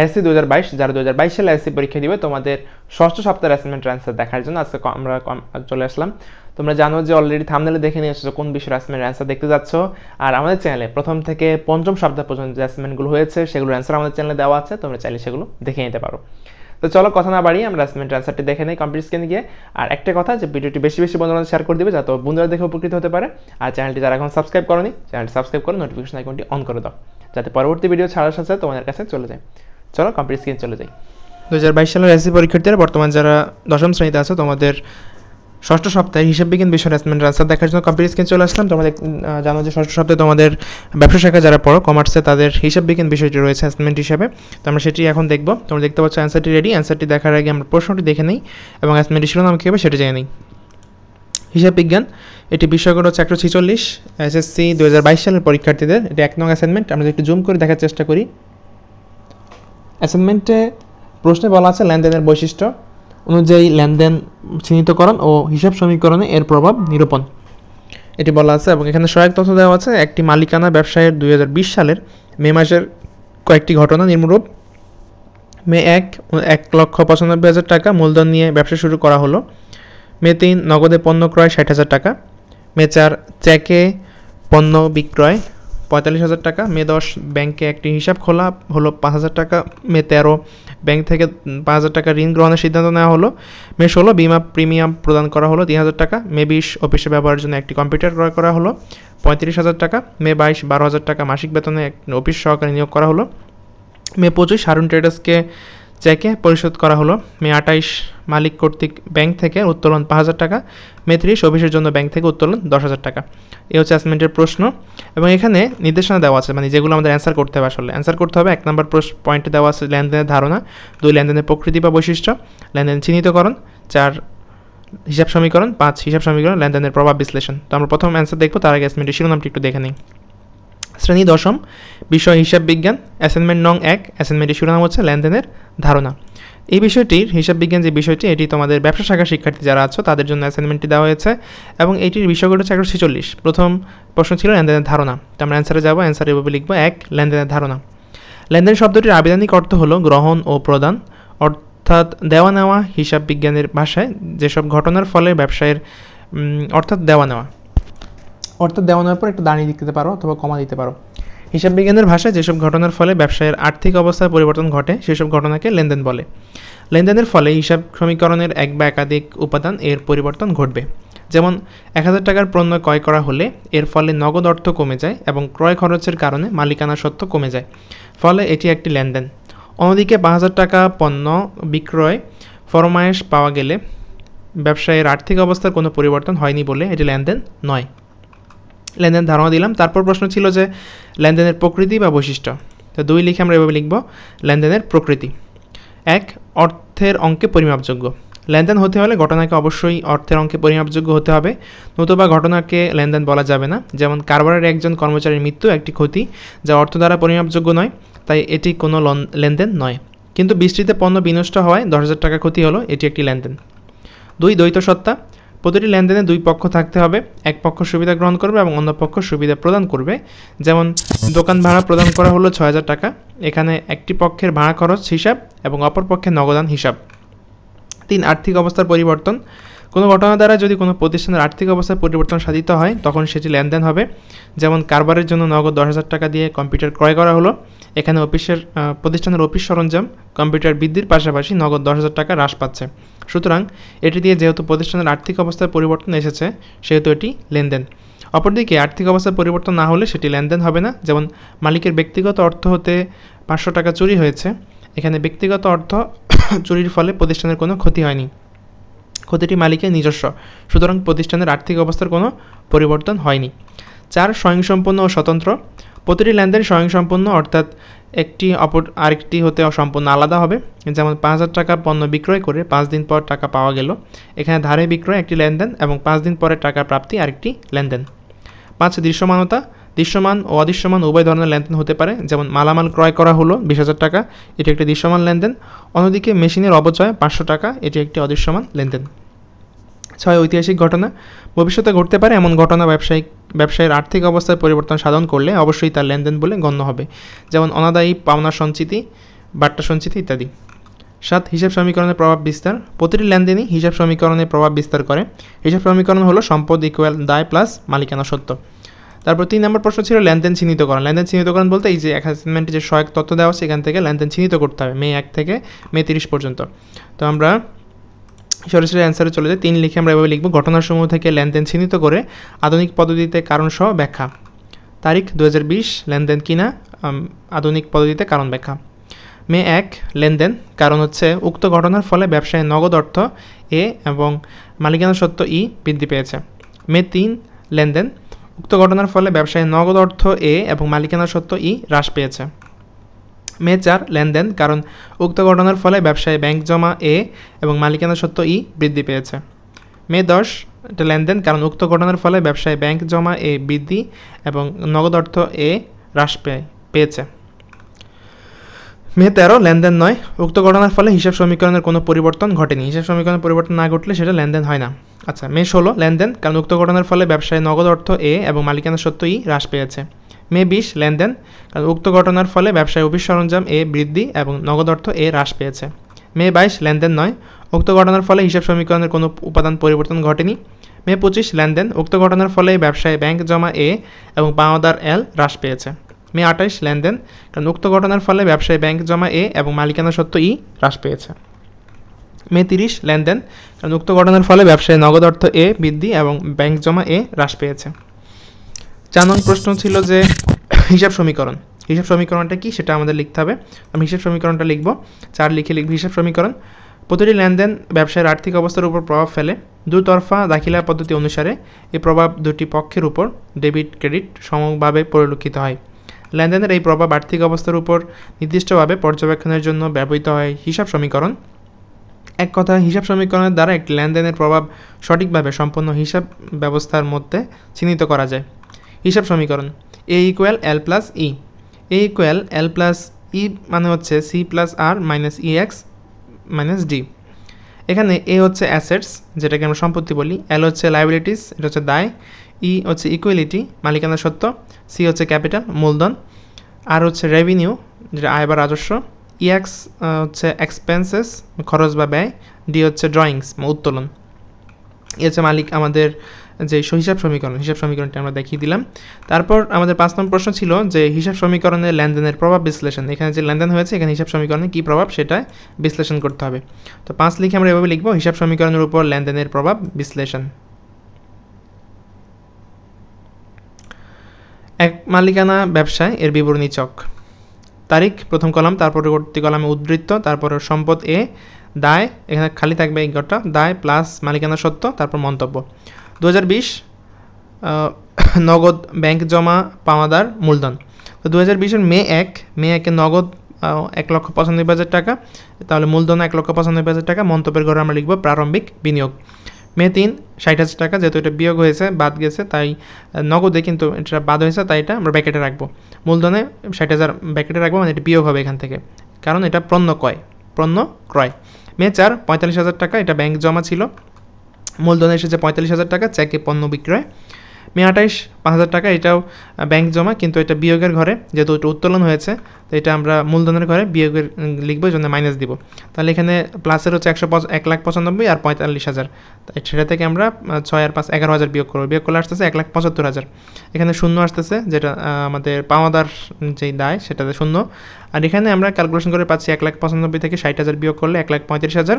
SC দু হাজার বাইশ যারা দু হাজার বাইশ সালে এসসি পরীক্ষা দিবে তোমাদের ষষ্ঠ সপ্তাহের অ্যাসাইনমেন্ট অ্যান্সার দেখার জন্য আজকে আমরা চলে আসলাম তোমরা জানো যে অলরেডি থামনেলে দেখে নিয়ে এসেছো কোন বিষয়ের অ্যাসাইনমেন্ট অ্যান্সার দেখতে যাচ্ছ আর আমাদের চ্যানেলে প্রথম থেকে পঞ্চম সপ্তাহ পর্যন্ত যে অ্যাসাইনমেন্টগুলো হয়েছে সেগুলোর অ্যান্সার আমাদের চ্যানেলে দেওয়া আছে তোমরা চাইলে সেগুলো দেখে নিতে পারো তো চলো কথা না বাড়িয়ে আমরা অ্যাসাইনমেন্ট অ্যান্সারটি দেখে নিই কম্পিউটার স্ক্রিনে গিয়ে আর একটা কথা যে ভিডিওটি বেশি বেশি বন্ধুরা শেয়ার করে দিবে যাতে বন্ধুরা দেখে উপকৃত হতে পারে আর চ্যানেলটি যারা এখন সাবস্ক্রাইব করনি চ্যানেলটি সাবস্ক্রাইব করে নোটিফিকেশন আইকনটি অন করে দাও যাতে পরবর্তী ভিডিও ছাড়ার সাথে তোমাদের কাছে চলে যায় চলো কম্পিউটার স্ক্রিনে চলে যাই দু হাজার বাইশ সালের এসি পরীক্ষার্থীরা বর্তমান যারা দশম শ্রেণীতে আছো তোমাদের ষষ্ঠ সপ্তাহে হিসাব বিজ্ঞান বিষয়ের অ্যাসমেন্ট আনসার দেখার জন্য কম্পিউটার স্ক্রিন চলে আসলাম তোমাদের জানো যে ষষ্ঠ সপ্তাহে তোমাদের ব্যবসা শাখা যারা পড়ো কমার্সে তাদের হিসাব বিজ্ঞান বিষয়টি রয়েছে অ্যাসমেন্ট হিসাবে তো আমরা সেটি এখন দেখব তোমরা দেখতে পাচ্ছ অ্যান্সারটি রেডি অ্যান্সারটি দেখার আগে আমরা প্রশ্নটি দেখে নিই এবং অ্যাসমেন্টের শিরোনাম কী হবে সেটি জেনে নিই হিসাব বিজ্ঞান এটি বিশ্বকোড হচ্ছে একশো ছিচল্লিশ এসএসসি দু হাজার বাইশ সালের পরীক্ষার্থীদের এটি এক নং অ্যাসাইনমেন্ট আমরা একটু জুম করে দেখার চেষ্টা করি অ্যাসাইনমেন্টে প্রশ্নে বলা আছে লেনদেনের বৈশিষ্ট্য অনুযায়ী লেনদেন চিহ্নিতকরণ ও হিসাব সমীকরণে এর প্রভাব নিরূপণ এটি বলা আছে এবং এখানে সহায়ক তথ্য দেওয়া আছে একটি মালিকানা ব্যবসায়ের দুই সালের মে মাসের কয়েকটি ঘটনা নিম্নরূপ মে এক এক লক্ষ পঁচানব্বই হাজার টাকা মূলধন নিয়ে ব্যবসা শুরু করা হলো মে তিন নগদে পণ্য ক্রয় ষাট হাজার টাকা মে চার চেকে পণ্য বিক্রয় পঁয়তাল্লিশ হাজার টাকা মে দশ ব্যাংকে একটি হিসাব খোলা হলো পাঁচ হাজার টাকা মে তেরো ব্যাংক থেকে পাঁচ হাজার টাকা ঋণ গ্রহণের সিদ্ধান্ত নেওয়া হলো মে ষোলো বিমা প্রিমিয়াম প্রদান করা হলো তিন হাজার টাকা মে বিশ অফিসে ব্যবহারের জন্য একটি কম্পিউটার ক্রয় করা হলো পঁয়ত্রিশ হাজার টাকা মে বাইশ বারো হাজার টাকা মাসিক বেতনে এক অফিস সহকারে নিয়োগ করা হলো মে পঁচিশ হারুন ট্রেডার্সকে চেকে পরিশোধ করা হলো মে আটাইশ মালিক কর্তৃক ব্যাংক থেকে উত্তোলন পাঁচ হাজার টাকা মে ত্রিশ অফিসের জন্য ব্যাংক থেকে উত্তোলন দশ হাজার টাকা এই হচ্ছে অ্যাসমেন্টের প্রশ্ন এবং এখানে নির্দেশনা দেওয়া আছে মানে যেগুলো আমাদের অ্যান্সার করতে হবে আসলে অ্যান্সার করতে হবে এক নম্বর পয়েন্টে দেওয়া আছে লেনদেনের ধারণা দুই লেনদেনের প্রকৃতি বা বৈশিষ্ট্য লেনদেন চিহ্নিতকরণ চার হিসাব সমীকরণ পাঁচ হিসাব সমীকরণ লেনদেনের প্রভাব বিশ্লেষণ তো আমরা প্রথম অ্যান্সার দেখবো তার আগে অ্যাসমেন্টের শিরোনামটি একটু দেখে নিই শ্রেণী দশম বিষয় হিসাব বিজ্ঞান অ্যাসাইনমেন্ট নং এক অ্যাসাইনমেন্টের শিরোনাম হচ্ছে লেনদেনের ধারণা এই বিষয়টির হিসাব বিজ্ঞান যে বিষয়টি এটি তোমাদের ব্যবসা শাখা শিক্ষার্থী যারা আছো তাদের জন্য অ্যাসাইনমেন্টটি দেওয়া হয়েছে এবং এটির বিষয়গুলো হচ্ছে একশো ছেচল্লিশ প্রথম প্রশ্ন ছিল লেনদেনের ধারণা তো আমরা অ্যান্সারে যাবো অ্যান্সার এভাবে লিখবো এক লেনদেনের ধারণা লেনদেন শব্দটির আবেদনিক অর্থ হলো গ্রহণ ও প্রদান অর্থাৎ দেওয়া নেওয়া হিসাব বিজ্ঞানের ভাষায় যেসব ঘটনার ফলে ব্যবসায়ের অর্থাৎ দেওয়া নেওয়া অর্থাৎ দেওয়ানোর পর একটু দাঁড়িয়ে দিতে পারো অথবা কমা দিতে পারো হিসাব বিজ্ঞানের ভাষায় যেসব ঘটনার ফলে ব্যবসায়ের আর্থিক অবস্থার পরিবর্তন ঘটে সেসব ঘটনাকে লেনদেন বলে লেনদেনের ফলে হিসাব সমীকরণের এক বা একাধিক উপাদান এর পরিবর্তন ঘটবে যেমন এক হাজার টাকার পণ্য ক্রয় করা হলে এর ফলে নগদ অর্থ কমে যায় এবং ক্রয় খরচের কারণে মালিকানা সত্য কমে যায় ফলে এটি একটি লেনদেন অন্যদিকে পাঁচ হাজার টাকা পণ্য বিক্রয় ফরমায়েশ পাওয়া গেলে ব্যবসায়ের আর্থিক অবস্থার কোনো পরিবর্তন হয়নি বলে এটি লেনদেন নয় লেনদেন ধারণা দিলাম তারপর প্রশ্ন ছিল যে লেনদেনের প্রকৃতি বা বৈশিষ্ট্য তো দুই লিখে আমরা এভাবে লিখব লেনদেনের প্রকৃতি এক অর্থের অঙ্কে পরিমাপযোগ্য লেনদেন হতে হলে ঘটনাকে অবশ্যই অর্থের অঙ্কে পরিমাপযোগ্য হতে হবে নতুবা ঘটনাকে লেনদেন বলা যাবে না যেমন কারবারের একজন কর্মচারীর মৃত্যু একটি ক্ষতি যা অর্থ দ্বারা পরিমাপযোগ্য নয় তাই এটি কোনো লেনদেন নয় কিন্তু বৃষ্টিতে পণ্য বিনষ্ট হওয়ায় দশ হাজার টাকা ক্ষতি হলো এটি একটি লেনদেন দুই দ্বৈত সত্তা প্রতিটি লেনদেনে দুই পক্ষ থাকতে হবে এক পক্ষ সুবিধা গ্রহণ করবে এবং অন্য পক্ষ সুবিধা প্রদান করবে যেমন দোকান ভাড়া প্রদান করা হলো ছয় হাজার টাকা এখানে একটি পক্ষের ভাড়া খরচ হিসাব এবং অপর পক্ষের নগদান হিসাব তিন আর্থিক অবস্থার পরিবর্তন কোনো ঘটনা দ্বারা যদি কোনো প্রতিষ্ঠানের আর্থিক অবস্থার পরিবর্তন সাধিত হয় তখন সেটি লেনদেন হবে যেমন কারবারের জন্য নগদ দশ হাজার টাকা দিয়ে কম্পিউটার ক্রয় করা হলো এখানে অফিসের প্রতিষ্ঠানের অফিস সরঞ্জাম কম্পিউটার বৃদ্ধির পাশাপাশি নগদ দশ হাজার টাকা হ্রাস পাচ্ছে সুতরাং এটি দিয়ে যেহেতু প্রতিষ্ঠানের আর্থিক অবস্থার পরিবর্তন এসেছে সেহেতু এটি লেনদেন অপরদিকে আর্থিক অবস্থার পরিবর্তন না হলে সেটি লেনদেন হবে না যেমন মালিকের ব্যক্তিগত অর্থ হতে পাঁচশো টাকা চুরি হয়েছে এখানে ব্যক্তিগত অর্থ চুরির ফলে প্রতিষ্ঠানের কোনো ক্ষতি হয়নি ক্ষতিটি মালিকের নিজস্ব সুতরাং প্রতিষ্ঠানের আর্থিক অবস্থার কোনো পরিবর্তন হয়নি চার স্বয়ংসম্পন্ন ও স্বতন্ত্র প্রতিটি লেনদেন স্বয়ংসম্পন্ন অর্থাৎ একটি অপর আরেকটি হতে সম্পূর্ণ আলাদা হবে যেমন পাঁচ হাজার টাকা পণ্য বিক্রয় করে পাঁচ দিন পর টাকা পাওয়া গেল এখানে ধারে বিক্রয় একটি লেনদেন এবং পাঁচ দিন পরে টাকা প্রাপ্তি আরেকটি লেনদেন পাঁচ দৃশ্যমানতা দৃশ্যমান ও অদৃশ্যমান উভয় ধরনের লেনদেন হতে পারে যেমন মালামাল ক্রয় করা হলো বিশ হাজার টাকা এটি একটি দৃশ্যমান লেনদেন অন্যদিকে মেশিনের অবচয় পাঁচশো টাকা এটি একটি অদৃশ্যমান লেনদেন ছয় ঐতিহাসিক ঘটনা ভবিষ্যতে ঘটতে পারে এমন ঘটনা ব্যবসায়িক ব্যবসায়ের আর্থিক অবস্থার পরিবর্তন সাধন করলে অবশ্যই তার লেনদেন বলে গণ্য হবে যেমন অনাদায়ী পাওনা সঞ্চিতি বার্তা সঞ্চিতি ইত্যাদি সাত হিসাব সমীকরণের প্রভাব বিস্তার প্রতিটি লেনদেনই হিসাব সমীকরণের প্রভাব বিস্তার করে হিসাব সমীকরণ হলো সম্পদ ইকুয়াল দায় প্লাস মালিকানা সত্য তারপর তিন নম্বর প্রশ্ন ছিল লেনদেন চিহ্নিতকরণ লেনদেন চিহ্নিতকরণ বলতে এই যে অ্যাসাইনমেন্টে যে সহায়ক তথ্য দেওয়া সেখান থেকে লেনদেন চিহ্নিত করতে হবে মে এক থেকে মে তিরিশ পর্যন্ত তো আমরা সরাসরি অ্যান্সারে চলে যায় তিন লিখে আমরা এভাবে লিখব ঘটনাসমূহ থেকে লেনদেন চিহ্নিত করে আধুনিক পদ্ধতিতে কারণসহ ব্যাখ্যা তারিখ দু লেনদেন কিনা আধুনিক পদ্ধতিতে কারণ ব্যাখ্যা মে এক লেনদেন কারণ হচ্ছে উক্ত ঘটনার ফলে ব্যবসায় নগদ অর্থ এ এবং মালিকানা সত্ত্ব ই বৃদ্ধি পেয়েছে মে তিন লেনদেন উক্ত ঘটনার ফলে ব্যবসায় নগদ অর্থ এ এবং মালিকানা সত্য ই হ্রাস পেয়েছে মে চার লেনদেন কারণ উক্ত ঘটনার ফলে ব্যবসায় ব্যাংক জমা এ এবং মালিকানা সত্ত্ব ই বৃদ্ধি পেয়েছে মে দশ এটা লেনদেন কারণ উক্ত ঘটনার ফলে ব্যবসায় ব্যাংক জমা এ বৃদ্ধি এবং নগদ অর্থ এ হ্রাস পেয়েছে মে তেরো লেনদেন নয় উক্ত ঘটনার ফলে হিসাব সমীকরণের কোনো পরিবর্তন ঘটেনি হিসাব সমীকরণের পরিবর্তন না ঘটলে সেটা লেনদেন হয় না আচ্ছা মে ষোলো লেনদেন কারণ উক্ত ঘটনার ফলে ব্যবসায় নগদ অর্থ এ এবং মালিকানা সত্য ই হ্রাস পেয়েছে মে বিশ লেনদেন কারণ উক্ত ঘটনার ফলে ব্যবসায় অফিস সরঞ্জাম এ বৃদ্ধি এবং নগদ অর্থ এ হ্রাস পেয়েছে মে বাইশ লেনদেন নয় উক্ত ঘটনার ফলে হিসাব সমীকরণের কোনো উপাদান পরিবর্তন ঘটেনি মে পঁচিশ লেনদেন উক্ত ঘটনার ফলে ব্যবসায় ব্যাংক জমা এ এবং পাওয়াদার এল হ্রাস পেয়েছে মে আঠাশ লেনদেন কারণ উক্ত ঘটনার ফলে ব্যবসায়ী ব্যাংক জমা এ এবং মালিকানা সত্য ই হ্রাস পেয়েছে মে তিরিশ লেনদেন কারণ উক্ত ঘটনার ফলে ব্যবসায়ী নগদ অর্থ এ বৃদ্ধি এবং ব্যাংক জমা এ হ্রাস পেয়েছে চার নং প্রশ্ন ছিল যে হিসাব সমীকরণ হিসাব সমীকরণটা কি সেটা আমাদের লিখতে হবে আমি হিসাব সমীকরণটা লিখব চার লিখে লিখব হিসাব সমীকরণ প্রতিটি লেনদেন ব্যবসায়ের আর্থিক অবস্থার উপর প্রভাব ফেলে দুতরফা দাখিলা পদ্ধতি অনুসারে এই প্রভাব দুটি পক্ষের উপর ডেবিট ক্রেডিট সমভাবে পরিলক্ষিত হয় লেনদেনের এই প্রভাব আর্থিক অবস্থার উপর নির্দিষ্টভাবে পর্যবেক্ষণের জন্য ব্যবহৃত হয় হিসাব সমীকরণ এক কথা হিসাব সমীকরণের দ্বারা একটি লেনদেনের প্রভাব সঠিকভাবে সম্পন্ন হিসাব ব্যবস্থার মধ্যে চিহ্নিত করা যায় হিসাব সমীকরণ A equal L plus E A equal L plus E মানে হচ্ছে C plus R minus E X minus D এখানে এ হচ্ছে অ্যাসেটস যেটাকে আমরা সম্পত্তি বলি এল হচ্ছে লাইবিলিটিস এটা হচ্ছে দায় ই হচ্ছে ইকুয়েলিটি মালিকানা সত্ত্ব সি হচ্ছে ক্যাপিটাল মূলধন আর হচ্ছে রেভিনিউ যেটা আয় বা রাজস্ব ইএক্স e হচ্ছে এক্সপেন্সেস খরচ বা ব্যয় ডি হচ্ছে ড্রয়িংস উত্তোলন এ হচ্ছে মালিক আমাদের যে হিসাব সমীকরণ হিসাব সমীকরণটি আমরা দেখিয়ে দিলাম তারপর আমাদের পাঁচ নম্বর প্রশ্ন ছিল যে হিসাব সমীকরণে লেনদেনের প্রভাব বিশ্লেষণ এখানে যে লেনদেন হয়েছে এখানে হিসাব সমীকরণে কী প্রভাব সেটা বিশ্লেষণ করতে হবে তো পাঁচ লিখে আমরা এভাবে লিখবো হিসাব সমীকরণের উপর লেনদেনের প্রভাব বিশ্লেষণ এক মালিকানা ব্যবসায় এর বিবরণী চক তারিখ প্রথম কলাম তারপর পরবর্তী কলামে উদ্বৃত্ত তারপরে সম্পদ এ দায় এখানে খালি থাকবে এই ঘরটা দায় প্লাস মালিকানা সত্য তারপর মন্তব্য দু নগদ ব্যাংক জমা পাওনাদার মূলধন তো দু হাজার বিশের মে এক মে একে নগদ এক লক্ষ পঁচানব্বই হাজার টাকা তাহলে মূলধন এক লক্ষ পঁচানব্বই হাজার টাকা মন্তব্যের ঘরে আমরা লিখব প্রারম্ভিক বিনিয়োগ মে তিন ষাট হাজার টাকা যেহেতু এটা বিয়োগ হয়েছে বাদ গেছে তাই নগদে কিন্তু এটা বাদ হয়েছে তাই এটা আমরা ব্যাকেটে রাখবো মূলধনে ষাট হাজার ব্যাকেটে রাখবো মানে এটা বিয়োগ হবে এখান থেকে কারণ এটা পণ্য ক্রয় পণ্য ক্রয় মে চার পঁয়তাল্লিশ হাজার টাকা এটা ব্যাংক জমা ছিল মূলধনে এসেছে পঁয়তাল্লিশ হাজার টাকা চেকে পণ্য বিক্রয় মে আঠাইশ পাঁচ হাজার টাকা এটাও ব্যাংক জমা কিন্তু এটা বিয়োগের ঘরে যেহেতু এটা উত্তোলন হয়েছে তো এটা আমরা মূলধনের ঘরে বিয়োগের লিখবো এই জন্য মাইনাস দিব তাহলে এখানে প্লাসের হচ্ছে একশো এক লাখ পঁচানব্বই আর পঁয়তাল্লিশ হাজার সেটা থেকে আমরা ছয় আর পাঁচ এগারো হাজার বিয়োগ করবো বিয়োগ করলে আসতেছে এক লাখ পঁচাত্তর হাজার এখানে শূন্য আসতেছে যেটা আমাদের পাওয়াদার যেই দায় সেটাতে শূন্য আর এখানে আমরা ক্যালকুলেশন করে পাচ্ছি এক লাখ পঁচানব্বই থেকে ষাট হাজার বিয়োগ করলে এক লাখ পঁয়ত্রিশ হাজার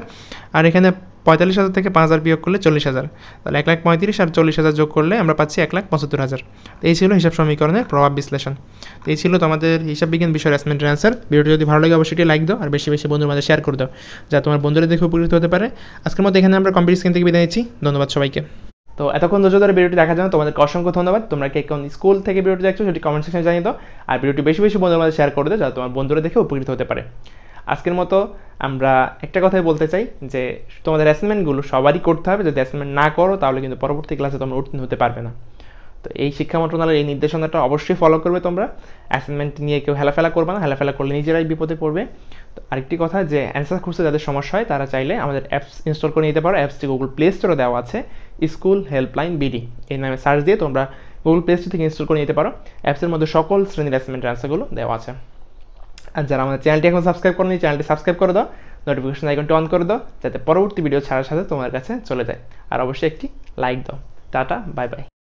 আর এখানে পঁয়তাল্লিশ হাজার থেকে পাঁচ হাজার বিয়োগ করলে চল্লিশ হাজার তাহলে এক লাখ পঁয়ত্রিশ আর চল্লিশ হাজার যোগ করলে আমরা পাচ্ছি এক লাখ পঁচাত্তর হাজার তো এই ছিল হিসাব সমীকরণের প্রভাব বিশ্লেষণ তো এই ছিল তোমাদের হিসাব বিজ্ঞান বিষয়ের অ্যাসমেন্টের অ্যান্সার ভিডিওটি যদি ভালো লাগে অবশ্যই লাইক দাও আর বেশি বেশি বন্ধুর মাঝে শেয়ার করে দাও যা তোমার বন্ধুরা দেখে উপকৃত হতে পারে আজকের মধ্যে এখানে আমরা কম্পিউটার স্ক্রিন থেকে বিদায় নিচ্ছি ধন্যবাদ সবাইকে তো এতক্ষণ ধৈর্য ধরে ভিডিওটি দেখার জন্য তোমাদেরকে অসংখ্য ধন্যবাদ তোমরা কে কোন স্কুল থেকে ভিডিওটি দেখছো সেটি কমেন্ট সেকশনে জানিয়ে দাও আর ভিডিওটি বেশি বেশি বন্ধুর মাঝে শেয়ার করে দাও যা তোমার বন্ধুরা দেখে উপকৃত হতে পারে আজকের মতো আমরা একটা কথাই বলতে চাই যে তোমাদের অ্যাসাইনমেন্টগুলো সবারই করতে হবে যদি অ্যাসাইনমেন্ট না করো তাহলে কিন্তু পরবর্তী ক্লাসে তোমরা উত্তীর্ণ হতে পারবে না তো এই শিক্ষা মন্ত্রণালয়ের এই নির্দেশনাটা অবশ্যই ফলো করবে তোমরা অ্যাসাইনমেন্ট নিয়ে কেউ হেলাফেলা করবে না হেলাফেলা করলে নিজেরাই বিপদে পড়বে তো আরেকটি কথা যে অ্যান্সার খুঁজতে যাদের সমস্যা হয় তারা চাইলে আমাদের অ্যাপস ইনস্টল করে নিতে পারো অ্যাপসটি গুগল প্লে স্টোরে দেওয়া আছে স্কুল হেল্পলাইন বিডি এই নামে সার্চ দিয়ে তোমরা গুগল প্লে স্টোর থেকে ইনস্টল করে নিতে পারো অ্যাপসের মধ্যে সকল শ্রেণীর অ্যাসাইনমেন্টের অ্যান্সারগুলো দেওয়া আছে আর যারা আমাদের চ্যানেলটি এখন সাবস্ক্রাইব করেনি চ্যানেলটি সাবস্ক্রাইব করে দাও নোটিফিকেশন আইকনটি অন করে দাও যাতে পরবর্তী ভিডিও ছাড়ার সাথে তোমার কাছে চলে যায় আর অবশ্যই একটি লাইক দাও টাটা বাই বাই